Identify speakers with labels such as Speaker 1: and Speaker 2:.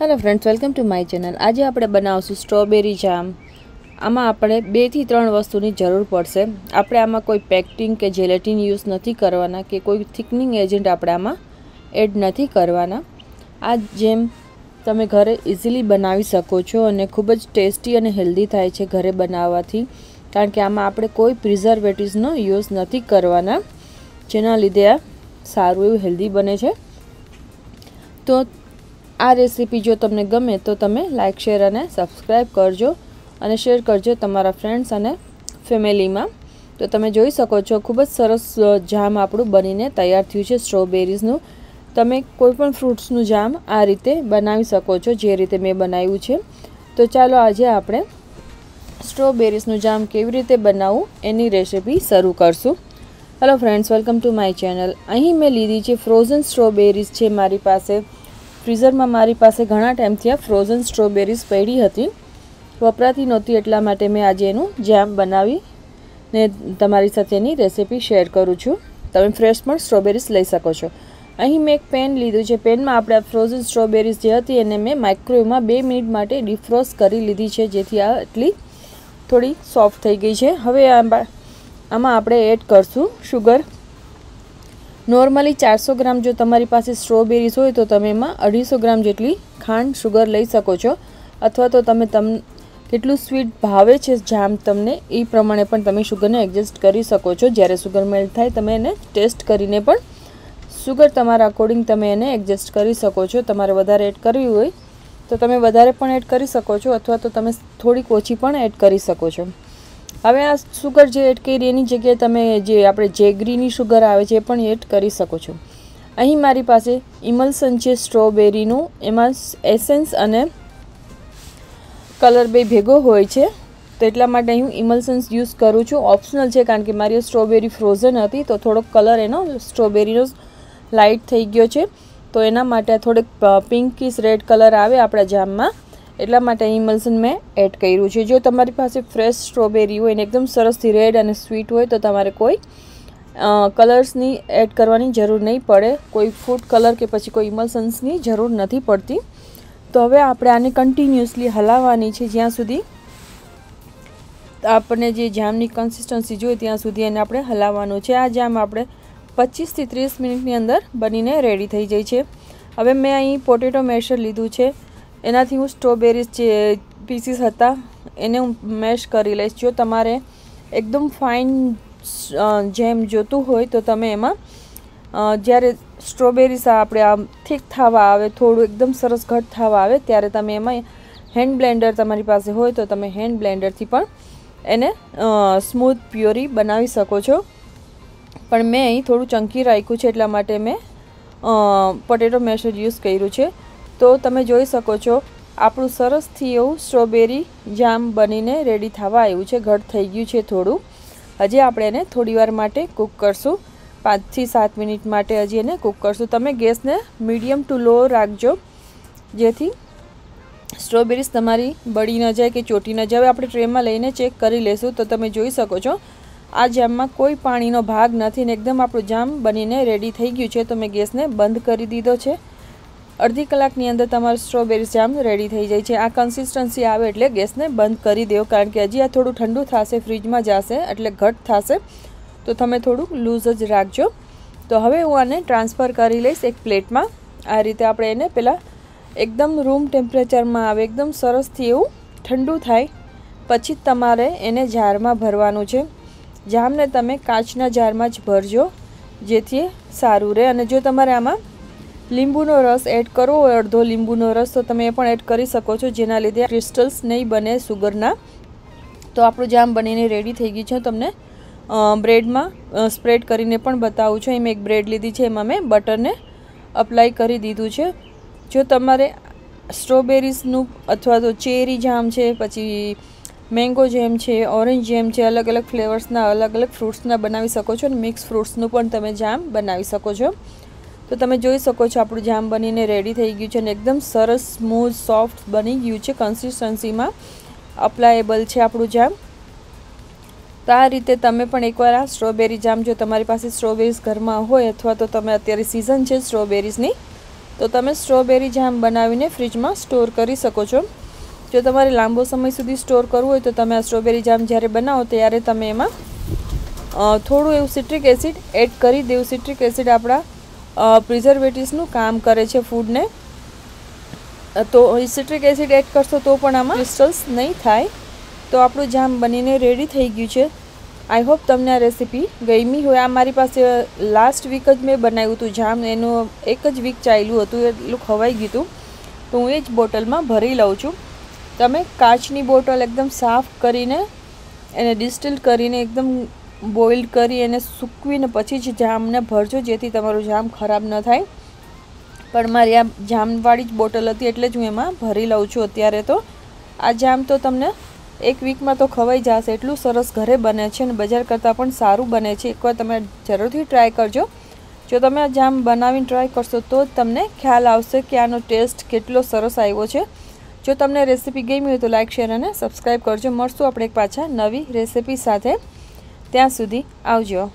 Speaker 1: hello friends welcome to my channel આજે આપણે બનાવશું સ્ટ્રોબેરી જામ આમાં આપણે બેથી ત્રણ વસ્તુની જરૂર પડશે આપણે આમાં કોઈ પેક્ટિંગ કે જેલેટિન યુઝ નથી કરવાના કે કોઈ થિકનિંગ એજન્ટ આપણે આમાં એડ નથી કરવાના આ જેમ તમે ઘરે ઇઝીલી બનાવી શકો છો અને ખૂબ જ ટેસ્ટી અને હેલ્ધી થાય છે ઘરે બનાવવાથી કારણ કે આમાં આપણે કોઈ પ્રિઝર્વેટિવ્સનો યુઝ નથી કરવાના જેના લીધે આ સારું એવું હેલ્ધી બને છે તો આ રેસીપી જો તમને ગમે તો તમે લાઇક શેર અને સબસ્ક્રાઈબ કરજો અને શેર કરજો તમારા ફ્રેન્ડ્સ અને ફેમિલીમાં તો તમે જોઈ શકો છો ખૂબ જ સરસ જામ આપણું બનીને તૈયાર થયું છે સ્ટ્રોબેરીઝનું તમે કોઈપણ ફ્રૂટ્સનું જામ આ રીતે બનાવી શકો છો જે રીતે મેં બનાવ્યું છે તો ચાલો આજે આપણે સ્ટ્રોબેરીઝનું જામ કેવી રીતે બનાવવું એની રેસીપી શરૂ કરશું hello friends welcome to my channel અહીં મેં લીધી છે ફ્રોઝન સ્ટ્રોબેરીઝ છે મારી પાસે ફ્રીઝરમાં મારી પાસે ઘણા ટાઈમથી આ ફ્રોઝન સ્ટ્રોબેરીઝ પડી હતી વપરાતી નહોતી એટલા માટે મેં આજે એનું જેમ બનાવી ને તમારી સાથે એની રેસીપી શેર કરું છું તમે ફ્રેશ પણ સ્ટ્રોબેરીઝ લઈ શકો છો અહીં મેં એક પેન લીધું છે પેનમાં આપણે ફ્રોઝન સ્ટ્રોબેરીઝ જે હતી એને મેં માઇક્રોવેવમાં બે મિનિટ માટે ડિફ્રોઝ કરી લીધી છે જેથી આ એટલી થોડી સોફ્ટ થઈ ગઈ છે હવે આમાં આપણે એડ કરશું શુગર નોર્મલી ચારસો ગ્રામ જો તમારી પાસે સ્ટ્રોબેરીઝ હોય તો તમે એમાં અઢીસો ગ્રામ જેટલી ખાંડ શુગર લઈ શકો છો અથવા તો તમે તમ કેટલું સ્વીટ ભાવે છે જામ તમને એ પ્રમાણે પણ તમે શુગરને એડજસ્ટ કરી શકો છો જ્યારે શુગર મેલ્ટ થાય તમે એને ટેસ્ટ કરીને પણ શુગર તમારા અકોર્ડિંગ તમે એને એડજસ્ટ કરી શકો છો તમારે વધારે એડ કરવી હોય તો તમે વધારે પણ એડ કરી શકો છો અથવા તો તમે થોડીક ઓછી પણ એડ કરી શકો છો હવે આ સુગર જે એડ કરી એની જગ્યાએ તમે જે આપણે જેગરીની સુગર આવે છે એ પણ એડ કરી શકો છો અહીં મારી પાસે ઇમલસન છે સ્ટ્રોબેરીનું એમાં એસેન્સ અને કલર બે ભેગો હોય છે તો એટલા માટે હું ઇમલસન્સ યુઝ કરું છું ઓપ્શનલ છે કારણ કે મારી સ્ટ્રોબેરી ફ્રોઝન હતી તો થોડોક કલર એનો સ્ટ્રોબેરીનો લાઇટ થઈ ગયો છે તો એના માટે થોડેક પિંકીસ રેડ કલર આવે આપણા જામમાં એટલા માટે અહીં ઇમલ્સન મેં એડ કર્યું છે જો તમારી પાસે ફ્રેશ સ્ટ્રોબેરી હોય અને એકદમ સરસથી રેડ અને સ્વીટ હોય તો તમારે કોઈ કલર્સની એડ કરવાની જરૂર નહીં પડે કોઈ ફૂડ કલર કે પછી કોઈ ઇમલ્સન્સની જરૂર નથી પડતી તો હવે આપણે આને કન્ટિન્યુઅસલી હલાવવાની છે જ્યાં સુધી આપણને જે જામની કન્સિસ્ટન્સી જોઈએ ત્યાં સુધી એને આપણે હલાવવાનું છે આ જામ આપણે પચીસથી ત્રીસ મિનિટની અંદર બનીને રેડી થઈ જાય છે હવે મેં અહીં પોટેટો મેશર લીધું છે એનાથી હું સ્ટ્રોબેરીઝ જે પીસીસ હતા એને હું મેશ કરી લઈશ જો તમારે એકદમ ફાઇન જેમ જોતું હોય તો તમે એમાં જ્યારે સ્ટ્રોબેરીઝ આપણે આમ ઠીક થવા આવે થોડું એકદમ સરસ ઘટ થવા આવે ત્યારે તમે એમાં હેન્ડ બ્લેન્ડર તમારી પાસે હોય તો તમે હેન્ડ બ્લેન્ડરથી પણ એને સ્મૂથ પ્યોરી બનાવી શકો છો પણ મેં અહીં થોડું ચંકી રાખ્યું છે એટલા માટે મેં પોટેટો મેશર યુઝ કર્યું છે તો તમે જોઈ શકો છો આપણું સરસથી એવું સ્ટ્રોબેરી જામ બનીને રેડી થવા આવ્યું છે ઘટ થઈ ગયું છે થોડું હજી આપણે એને થોડીવાર માટે કૂક કરશું પાંચથી સાત મિનિટ માટે હજી એને કૂક કરશું તમે ગેસને મીડિયમ ટુ લો રાખજો જેથી સ્ટ્રોબેરીઝ તમારી બળી ન જાય કે ચોટી ન જાય આપણે ટ્રેમાં લઈને ચેક કરી લેશું તો તમે જોઈ શકો છો આ જામમાં કોઈ પાણીનો ભાગ નથી ને એકદમ આપણું જામ બનીને રેડી થઈ ગયું છે તો મેં ગેસને બંધ કરી દીધો છે અડધી કલાકની અંદર તમારો સ્ટ્રોબેરી જામ રેડી થઈ જાય છે આ કન્સિસ્ટન્સી આવે એટલે ગેસને બંધ કરી દેવો કારણ કે હજી આ થોડું ઠંડુ થશે ફ્રીજમાં જશે એટલે ઘટ થશે તો તમે થોડુંક લૂઝ જ રાખજો તો હવે હું આને ટ્રાન્સફર કરી લઈશ એક પ્લેટમાં આ રીતે આપણે એને પહેલાં એકદમ રૂમ ટેમ્પરેચરમાં આવે એકદમ સરસથી એવું ઠંડુ થાય પછી તમારે એને જારમાં ભરવાનું છે જામને તમે કાચના જારમાં જ ભરજો જેથી સારું રહે અને જો તમારે આમાં લીંબુનો રસ એડ કરો અડધો લીંબુનો રસ તો તમે પણ એડ કરી શકો છો જેના લીધે ક્રિસ્ટલ્સ નહીં બને સુગરના તો આપણું જામ બનીને રેડી થઈ ગયું છે તમને બ્રેડમાં સ્પ્રેડ કરીને પણ બતાવું છું મેં એક બ્રેડ લીધી છે એમાં મેં બટરને અપ્લાય કરી દીધું છે જો તમારે સ્ટ્રોબેરીઝનું અથવા તો ચેરી જામ છે પછી મેંગો જેમ છે ઓરેન્જ જેમ છે અલગ અલગ ફ્લેવર્સના અલગ અલગ ફ્રૂટ્સના બનાવી શકો છો અને મિક્સ ફ્રૂટ્સનું પણ તમે જામ બનાવી શકો છો તો તમે જોઈ શકો છો આપણું જામ બનીને રેડી થઈ ગયું છે અને એકદમ સરસ સ્મૂથ સોફ્ટ બની ગયું છે કન્સિસ્ટન્સીમાં અપ્લાયેબલ છે આપણું જામ તો આ રીતે તમે પણ એકવાર આ સ્ટ્રોબેરી જામ જો તમારી પાસે સ્ટ્રોબેરીઝ ઘરમાં હોય અથવા તો તમે અત્યારે સિઝન છે સ્ટ્રોબેરીઝની તો તમે સ્ટ્રોબેરી જામ બનાવીને ફ્રીજમાં સ્ટોર કરી શકો છો જો તમારે લાંબો સમય સુધી સ્ટોર કરવું હોય તો તમે આ સ્ટ્રોબેરી જામ જ્યારે બનાવો ત્યારે તમે એમાં થોડું એવું સિટ્રિક એસિડ એડ કરી દેવું સિટ્રિક એસિડ આપણા પ્રિઝર્વેટિવ્સનું કામ કરે છે ફૂડને તો સિટ્રિક એસિડ એડ કરશો તો પણ આમાં ક્રિસ્ટલ્સ નહીં થાય તો આપણું જામ બનીને રેડી થઈ ગયું છે આઈ હોપ તમને આ રેસીપી ગમી હોય આ મારી પાસે લાસ્ટ વીક જ મેં બનાવ્યું હતું જામ એનું એક જ વીક ચાલ્યું હતું એટલું ખવાઈ ગયું હતું તો હું એ જ બોટલમાં ભરી લઉં છું તમે કાચની બોટલ એકદમ સાફ કરીને એને ડિસ્ટિલ કરીને એકદમ બોઇલ કરી એને સૂકવીને પછી જ જામને ભરજો જેથી તમારું જામ ખરાબ ન થાય પણ મારી આ જામવાળી જ બોટલ હતી એટલે જ હું એમાં ભરી લઉં છું અત્યારે તો આ જામ તો તમને એક વીકમાં તો ખવાઈ જશે એટલું સરસ ઘરે બને છે અને બજાર કરતાં પણ સારું બને છે એકવાર તમે જરૂરથી ટ્રાય કરજો જો તમે આ જામ બનાવીને ટ્રાય કરશો તો તમને ખ્યાલ આવશે કે આનો ટેસ્ટ કેટલો સરસ આવ્યો છે જો તમને રેસીપી ગમી હોય તો લાઇક શેર અને સબસ્ક્રાઈબ કરજો મળશું આપણે એક પાછા નવી રેસીપી સાથે ત્યાં સુધી આવજો